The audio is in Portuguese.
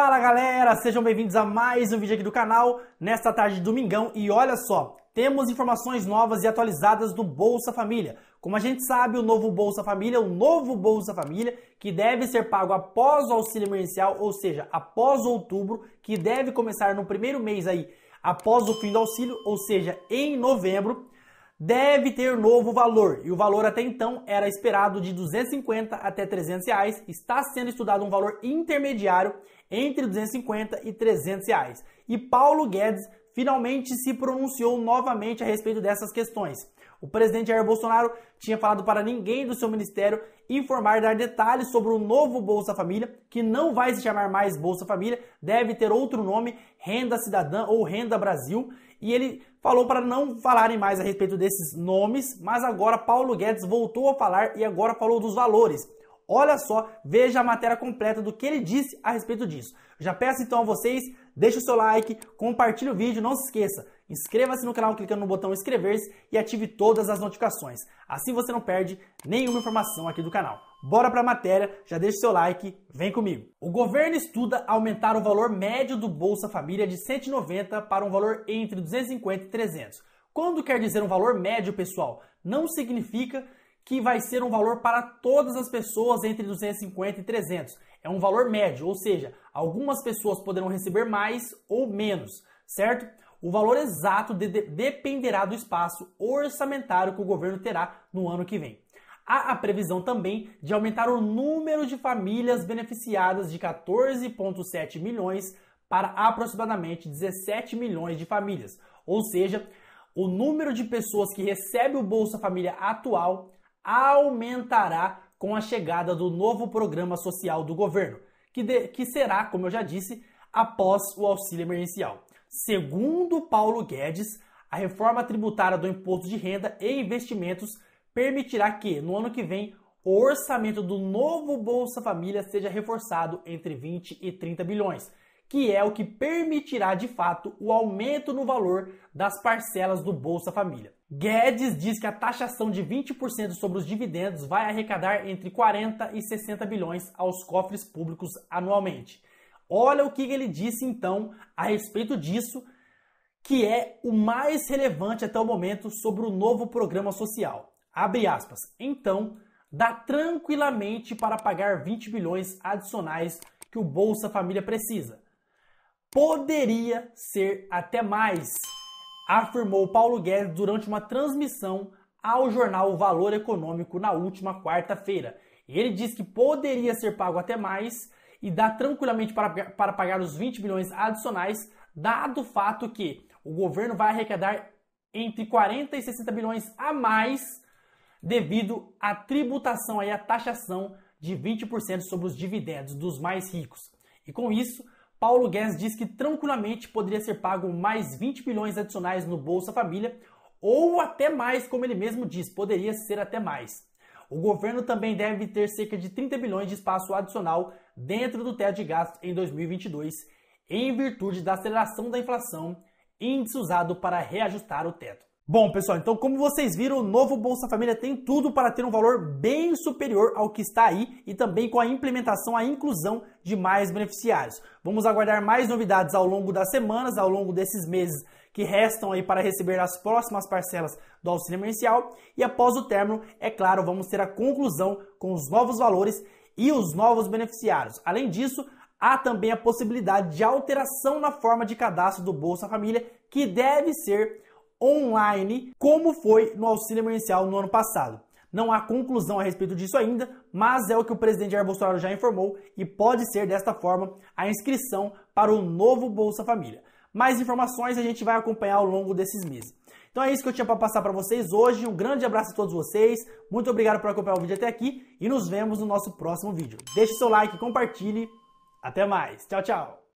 Fala galera, sejam bem-vindos a mais um vídeo aqui do canal nesta tarde de domingão e olha só, temos informações novas e atualizadas do Bolsa Família. Como a gente sabe, o novo Bolsa Família, o novo Bolsa Família, que deve ser pago após o auxílio emergencial, ou seja, após outubro, que deve começar no primeiro mês aí após o fim do auxílio, ou seja, em novembro, deve ter novo valor e o valor até então era esperado de 250 até 300 reais. Está sendo estudado um valor intermediário entre 250 e 300 reais. E Paulo Guedes finalmente se pronunciou novamente a respeito dessas questões. O presidente Jair Bolsonaro tinha falado para ninguém do seu ministério informar dar detalhes sobre o novo Bolsa Família, que não vai se chamar mais Bolsa Família, deve ter outro nome, Renda Cidadã ou Renda Brasil, e ele falou para não falarem mais a respeito desses nomes, mas agora Paulo Guedes voltou a falar e agora falou dos valores. Olha só, veja a matéria completa do que ele disse a respeito disso. Já peço então a vocês Deixe o seu like, compartilhe o vídeo, não se esqueça, inscreva-se no canal clicando no botão inscrever-se e ative todas as notificações. Assim você não perde nenhuma informação aqui do canal. Bora para a matéria, já deixa o seu like, vem comigo. O governo estuda aumentar o valor médio do Bolsa Família de 190 para um valor entre 250 e 300. Quando quer dizer um valor médio, pessoal, não significa que vai ser um valor para todas as pessoas entre 250 e 300. É um valor médio, ou seja, algumas pessoas poderão receber mais ou menos, certo? O valor exato de dependerá do espaço orçamentário que o governo terá no ano que vem. Há a previsão também de aumentar o número de famílias beneficiadas de 14,7 milhões para aproximadamente 17 milhões de famílias, ou seja, o número de pessoas que recebe o Bolsa Família atual aumentará com a chegada do novo programa social do governo, que, de, que será, como eu já disse, após o auxílio emergencial. Segundo Paulo Guedes, a reforma tributária do imposto de renda e investimentos permitirá que, no ano que vem, o orçamento do novo Bolsa Família seja reforçado entre 20 e 30 bilhões que é o que permitirá de fato o aumento no valor das parcelas do Bolsa Família. Guedes diz que a taxação de 20% sobre os dividendos vai arrecadar entre 40 e 60 bilhões aos cofres públicos anualmente. Olha o que ele disse então a respeito disso, que é o mais relevante até o momento sobre o novo programa social. Abre aspas. Então, dá tranquilamente para pagar 20 bilhões adicionais que o Bolsa Família precisa poderia ser até mais, afirmou Paulo Guedes durante uma transmissão ao jornal Valor Econômico na última quarta-feira. Ele disse que poderia ser pago até mais e dá tranquilamente para, para pagar os 20 milhões adicionais, dado o fato que o governo vai arrecadar entre 40 e 60 bilhões a mais devido à tributação e à taxação de 20% sobre os dividendos dos mais ricos. E com isso, Paulo Guedes diz que tranquilamente poderia ser pago mais 20 bilhões adicionais no Bolsa Família, ou até mais, como ele mesmo diz, poderia ser até mais. O governo também deve ter cerca de 30 bilhões de espaço adicional dentro do teto de gastos em 2022, em virtude da aceleração da inflação, índice usado para reajustar o teto. Bom, pessoal, então como vocês viram, o novo Bolsa Família tem tudo para ter um valor bem superior ao que está aí e também com a implementação, a inclusão de mais beneficiários. Vamos aguardar mais novidades ao longo das semanas, ao longo desses meses que restam aí para receber as próximas parcelas do auxílio emergencial e após o término, é claro, vamos ter a conclusão com os novos valores e os novos beneficiários. Além disso, há também a possibilidade de alteração na forma de cadastro do Bolsa Família, que deve ser online, como foi no auxílio emergencial no ano passado. Não há conclusão a respeito disso ainda, mas é o que o presidente Jair Bolsonaro já informou e pode ser desta forma a inscrição para o novo Bolsa Família. Mais informações a gente vai acompanhar ao longo desses meses. Então é isso que eu tinha para passar para vocês hoje. Um grande abraço a todos vocês. Muito obrigado por acompanhar o vídeo até aqui e nos vemos no nosso próximo vídeo. Deixe seu like, compartilhe. Até mais. Tchau, tchau.